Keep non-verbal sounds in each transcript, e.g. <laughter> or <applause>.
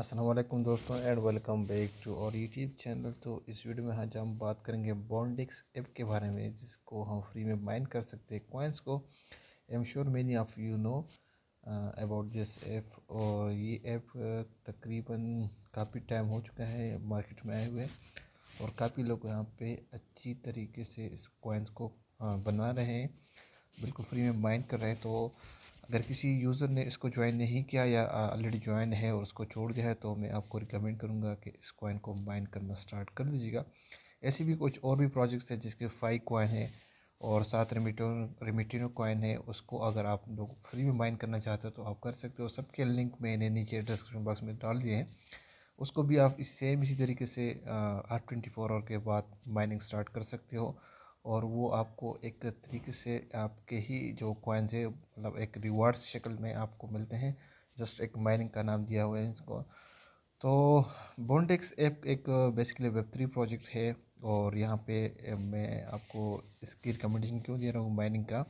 असलम दोस्तों and welcome back to और YouTube channel तो इस वीडियो में आज हम बात करेंगे बॉन्डिक्स ऐप के बारे में जिसको हम फ्री में माइन कर सकते हैं कॉइन्स को I am sure many of you know about this app और ये ऐप uh, तकरीबन काफ़ी टाइम हो चुका है मार्केट में आए हुए और काफ़ी लोग यहाँ पे अच्छी तरीके से इस कॉइन्स को uh, बना रहे हैं बिल्कुल फ्री में माइंड कर रहे हैं तो अगर किसी यूज़र ने इसको ज्वाइन नहीं किया या ऑलरेडी ज्वाइन है और उसको छोड़ दिया है तो मैं आपको रिकमेंड करूँगा कि इस कॉइन को माइन करना स्टार्ट कर दीजिएगा ऐसे भी कुछ और भी प्रोजेक्ट्स हैं जिसके फाइव कॉइन है और साथ रेमिटो रेमिटिनो कॉइन है उसको अगर आप लोग फ्री में माइन करना चाहते हो तो आप कर सकते हो सबके लिंक मैंने नीचे डिस्क्रिप्शन बॉक्स में डाल दिए हैं उसको भी आप इस सेम इसी तरीके से आठ ट्वेंटी फोर आवर के बाद माइनिंग स्टार्ट कर सकते हो और वो आपको एक तरीके से आपके ही जो कॉइन्स है मतलब एक रिवार्ड्स शक्ल में आपको मिलते हैं जस्ट एक माइनिंग का नाम दिया हुआ है इसको तो बॉन्डेक्स ऐप एक बेसिकली वेब थ्री प्रोजेक्ट है और यहाँ पे मैं आपको इसकी रिकमेंडेशन क्यों दे रहा हूँ माइनिंग का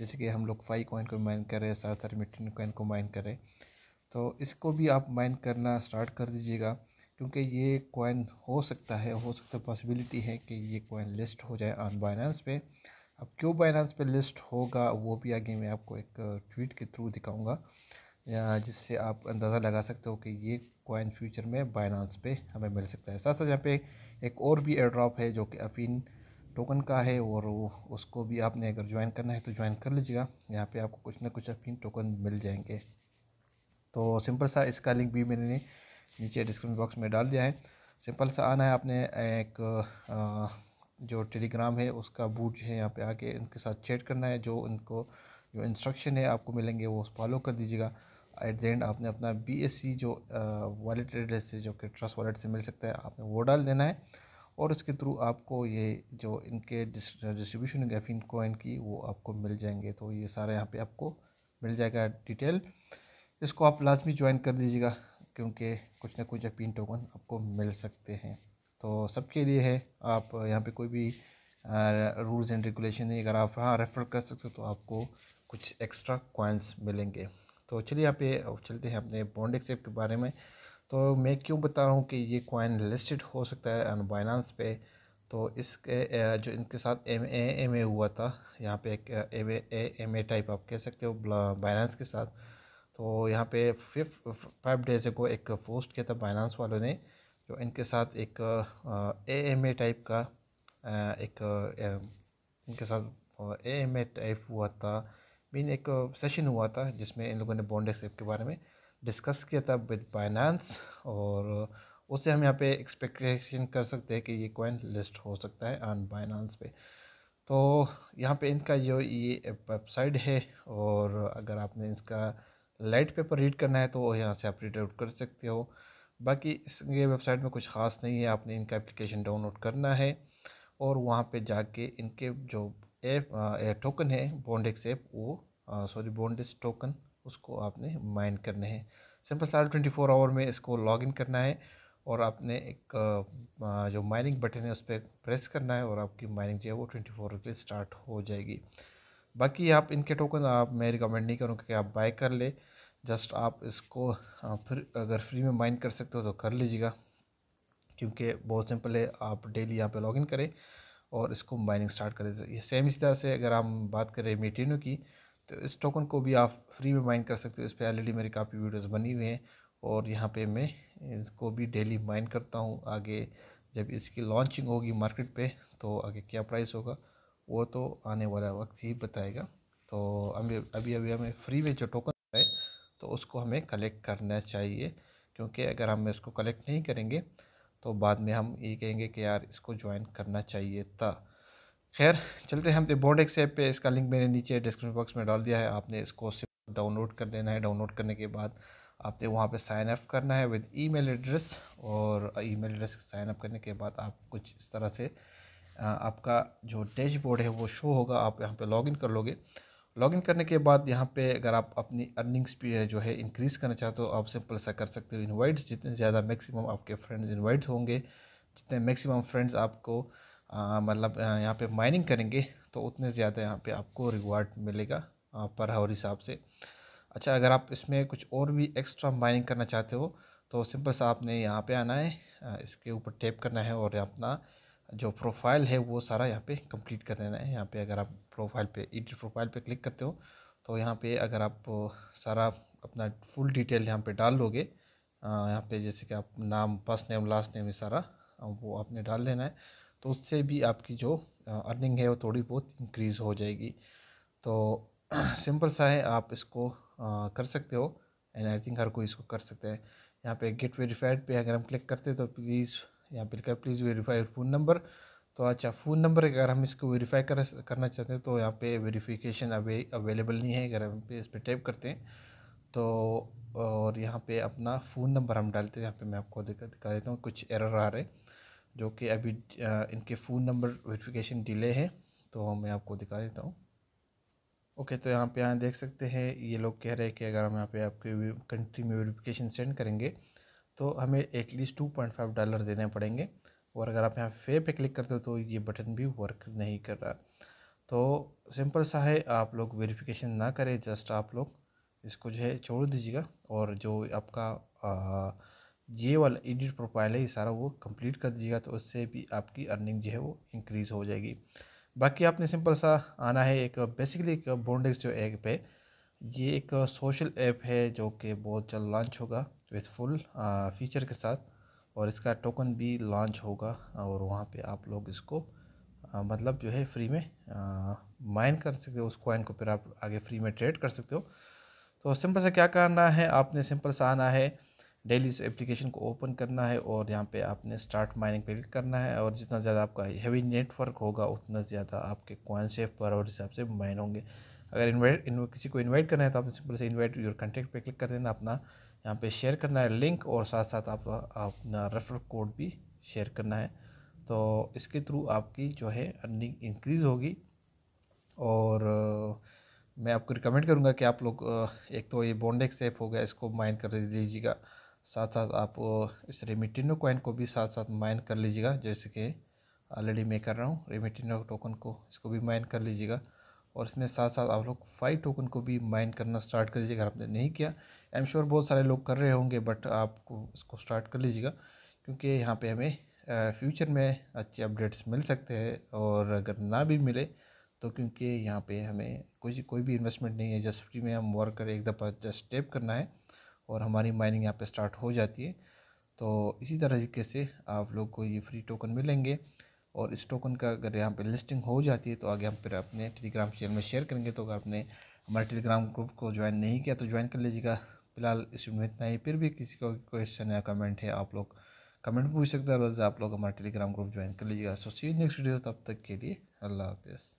जैसे कि हम लोग फाइव कॉइन को माइन कर रहे हैं साथ साथ मिट्टी कॉइन को माइन कर रहे हैं तो इसको भी आप माइन करना स्टार्ट कर दीजिएगा क्योंकि ये कॉइन हो सकता है हो सकता है पॉसिबिलिटी है कि ये कॉइन लिस्ट हो जाए ऑन बाइनेंस पे अब क्यों बाइनेंस पे लिस्ट होगा वो भी आगे मैं आपको एक ट्वीट के थ्रू दिखाऊंगा जिससे आप अंदाज़ा लगा सकते हो कि ये कॉइन फ्यूचर में बाइनेंस पे हमें मिल सकता है साथ साथ यहाँ पे एक और भी एड्रॉप है जो कि अफीन टोकन का है और उसको भी आपने अगर ज्वाइन करना है तो ज्वाइन कर लीजिएगा यहाँ पर आपको कुछ ना कुछ अफीन टोकन मिल जाएंगे तो सिंपल सा इसका लिंक भी मैंने नीचे डिस्क्रिप्शन बॉक्स में डाल दिया है सिंपल सा आना है आपने एक जो टेलीग्राम है उसका बूट जो है यहाँ पे आके इनके साथ चैट करना है जो इनको जो इंस्ट्रक्शन है आपको मिलेंगे वो फॉलो कर दीजिएगा एट द एंड आपने अपना बी एस सी जो वॉलेट एड्रेस से जो कि ट्रस्ट वॉलेट से मिल सकता है आपने वो डाल देना है और उसके थ्रू आपको ये जो इनके डिस्ट्रीब्यूशन गैफिन कॉइन की वो आपको मिल जाएंगे तो ये सारा यहाँ पे आपको मिल जाएगा डिटेल इसको आप लाजमी ज्वाइन कर दीजिएगा क्योंकि कुछ ना कुछ अपीन टोकन आपको मिल सकते हैं तो सबके लिए है आप यहाँ पे कोई भी रूल्स एंड रेगुलेशन नहीं अगर आप हाँ रेफ़र कर सकते हो तो आपको कुछ एक्स्ट्रा कॉइन्स मिलेंगे तो चलिए आप ये चलते हैं अपने बॉन्ड एक्सेप के बारे में तो मैं क्यों बता रहा हूँ कि ये कॉइन लिस्टेड हो सकता है ऑन बाइनांस पे तो इसके जो इनके साथ एम ए एम ए हुआ था यहाँ पे एक M A M A type आप कह सकते हो बाइनांस के साथ तो यहाँ पे फिफ फाइव डेज़ को एक पोस्ट किया था बाइनांस वालों ने जो इनके साथ एक ए एम ए टाइप का एक इनके साथ ए एम ए टाइप हुआ था मीन एक सेशन हुआ था जिसमें इन लोगों ने बॉन्ड एक्सेप के बारे में डिस्कस किया था विद बाइनांस और उससे हम यहाँ पे एक्सपेक्टेशन कर सकते हैं कि ये कॉइन लिस्ट हो सकता है ऑन बाइनांस पे तो यहाँ पे इनका जो ये वेबसाइट है और अगर आपने इसका लाइट पेपर रीड करना है तो यहाँ से आप रीड आउट कर सकते हो बाकी इसके ये वेबसाइट में कुछ ख़ास नहीं है आपने इनका एप्लीकेशन डाउनलोड करना है और वहाँ पे जाके इनके जो एप टोकन है बॉन्डेक्स ऐप वो सॉरी बॉन्डेक्स टोकन उसको आपने माइन करने हैं सिंपल साल ट्वेंटी फोर आवर में इसको लॉग इन करना है और आपने एक जो माइनिंग बटन है उस पर प्रेस करना है और आपकी माइनिंग जो है वो ट्वेंटी फोर के लिए स्टार्ट हो जाएगी बाकी आप इनके टोकन आप मैं रिकमेंड नहीं करूँगा कि आप बाय कर ले जस्ट आप इसको हाँ, फिर अगर फ्री में माइंड कर सकते हो तो कर लीजिएगा क्योंकि बहुत सिंपल है आप डेली यहाँ पे लॉगिन करें और इसको माइनिंग स्टार्ट करें तो ये सेम इसी तरह से अगर हम बात करें मेटीनो की तो इस टोकन को भी आप फ्री में माइन कर सकते हो इस पर ऑलरेडी मेरी काफ़ी वीडियोस बनी हुई हैं और यहाँ पे मैं इसको भी डेली माइन करता हूँ आगे जब इसकी लॉन्चिंग होगी मार्केट पर तो आगे क्या प्राइस होगा वो तो आने वाला वक्त ही बताएगा तो अभी अभी अभी हमें फ्री में जो टोकन तो उसको हमें कलेक्ट करना चाहिए क्योंकि अगर हम इसको कलेक्ट नहीं करेंगे तो बाद में हम ये कहेंगे कि यार इसको ज्वाइन करना चाहिए था खैर चलते हैं हम बॉन्ड एक्स ऐप पे इसका लिंक मैंने नीचे डिस्क्रिप्शन बॉक्स में डाल दिया है आपने इसको सिर्फ डाउनलोड कर लेना है डाउनलोड करने के बाद आपने वहाँ पे साइन अप करना है विद ईमेल एड्रेस और ईमेल एड्रेस साइन अप करने के बाद आप कुछ इस तरह से आपका जो डैशबोर्ड है वो शो होगा आप यहाँ पे लॉगिन कर लोगे लॉगिन करने के बाद यहाँ पे अगर आप अपनी अर्निंग्स भी जो है इंक्रीज़ करना चाहते हो आप सिंपल सा कर सकते हो इनवाइट्स जितने ज़्यादा मैक्सिमम आपके फ्रेंड्स इनवाइट्स होंगे जितने मैक्सिमम फ्रेंड्स आपको मतलब यहाँ पे माइनिंग करेंगे तो उतने ज़्यादा यहाँ पे आपको रिवार्ड मिलेगा आ, पर हावर हिसाब से अच्छा अगर आप इसमें कुछ और भी एक्स्ट्रा माइनिंग करना चाहते हो तो सिंपल सा आपने यहाँ पर आना है इसके ऊपर टेप करना है और अपना जो प्रोफाइल है वो सारा यहाँ पे कंप्लीट कर देना है यहाँ पे अगर आप प्रोफाइल पे एडिट प्रोफाइल पे क्लिक करते हो तो यहाँ पे अगर आप सारा अपना फुल डिटेल यहाँ पे डाल लोगे यहाँ पे जैसे कि आप नाम फर्स्ट नेम लास्ट नेम ये सारा वो आपने डाल लेना है तो उससे भी आपकी जो अर्निंग है वो थोड़ी बहुत इंक्रीज़ हो जाएगी तो सिंपल <clears throat> सा है आप इसको आ, कर सकते हो एंड आई थिंक हर कोई इसको कर सकते हैं यहाँ पे गेट वेरीफाइड पे अगर हम क्लिक करते हैं तो प्लीज़ यहाँ पर लिखा है प्लीज़ वेरीफाई फ़ोन नंबर तो अच्छा फ़ोन नंबर अगर हम इसको वेरीफाई कर करना चाहते हैं तो यहाँ पे वेरीफिकेशन अवे अवेलेबल नहीं है अगर हम पे इस पर टाइप करते हैं तो और यहाँ पे अपना फ़ोन नंबर हम डालते हैं यहाँ पे मैं आपको दिखा दिखा देता हूँ कुछ एरर आ रहे जो कि अभी इनके फ़ोन नंबर वेरीफिकेशन डिले है तो मैं आपको दिखा देता हूँ ओके तो यहाँ पर यहाँ देख सकते हैं ये लोग कह रहे हैं कि अगर हम यहाँ पर आपके कंट्री में वेरीफिकेशन सेंड करेंगे तो हमें at least two point five dollar देने पड़ेंगे और अगर आप यहाँ पे पे क्लिक करते हो तो ये बटन भी वर्क नहीं कर रहा तो सिंपल सा है आप लोग वेरिफिकेशन ना करें जस्ट आप लोग इसको जो है छोड़ दीजिएगा और जो आपका आ, ये वाला एडिट प्रोफाइल है ये सारा वो कंप्लीट कर दीजिएगा तो उससे भी आपकी अर्निंग जो है वो इंक्रीज़ हो जाएगी बाकी आपने सिंपल सा आना है एक बेसिकली एक बोन्डेक्स जो ऐप है ये एक सोशल ऐप है जो कि बहुत जल्द लॉन्च होगा विथ फुल फीचर के साथ और इसका टोकन भी लॉन्च होगा और वहाँ पे आप लोग इसको आ, uh, मतलब जो है फ्री में माइन uh, कर सकते हो उस कॉइन को फिर आप आगे फ्री में ट्रेड कर सकते हो तो सिंपल से क्या करना है आपने सिंपल से आना है डेली इस एप्लीकेशन को ओपन करना है और यहाँ पे आपने स्टार्ट माइनिंग पे क्लिक करना है और जितना ज़्यादा आपका हैवी नेटवर्क होगा उतना ज़्यादा आपके कॉइन सेफ पर और हिसाब से माइन होंगे अगर इन्वाइट किसी को इन्वाइट करना है तो आपने सिंपल से इन्वाइट योर कंटेक्ट पे क्लिक कर देना अपना यहाँ पे शेयर करना है लिंक और साथ साथ आप अपना रेफर कोड भी शेयर करना है तो इसके थ्रू आपकी जो है अर्निंग इंक्रीज़ होगी और मैं आपको रिकमेंड करूँगा कि आप लोग एक तो ये बॉन्डेक्स ऐप हो गया इसको माइन कर लीजिएगा साथ साथ आप इस रेमिटिनो कॉइन को भी साथ साथ माइन कर लीजिएगा जैसे कि ऑलरेडी मैं कर रहा हूँ रेमिटिनो टोकन को इसको भी माइन कर लीजिएगा और इसमें साथ साथ आप लोग फाइव टोकन को भी माइन करना स्टार्ट कर लीजिएगा आपने नहीं किया आई एम श्योर बहुत सारे लोग कर रहे होंगे बट आपको इसको स्टार्ट कर लीजिएगा क्योंकि यहाँ पे हमें फ्यूचर में अच्छे अपडेट्स मिल सकते हैं और अगर ना भी मिले तो क्योंकि यहाँ पे हमें कोई कोई भी इन्वेस्टमेंट नहीं है जस्ट फ्री में हम वर्क कर एक दफ़ा जस्ट टेप करना है और हमारी माइनिंग यहाँ पे स्टार्ट हो जाती है तो इसी तरह तरीके से आप लोग को ये फ्री टोकन मिलेंगे और इस टोकन का अगर यहाँ पे लिस्टिंग हो जाती है तो आगे हम फिर अपने टेलीग्राम चैनल में शेयर करेंगे तो अगर आपने हमारे टेलीग्राम ग्रुप को ज्वाइन नहीं किया तो ज्वाइन कर लीजिएगा फिलहाल इस में इतना ही फिर भी किसी का क्वेश्चन या कमेंट है आप लोग कमेंट पूछ सकते हैं आप लोग हमारा टेलीग्राम ग्रुप ज्वाइन कर लीजिएगा सो सी नेक्स्ट वीडियो तब तक के लिए अल्लाह हाफिज़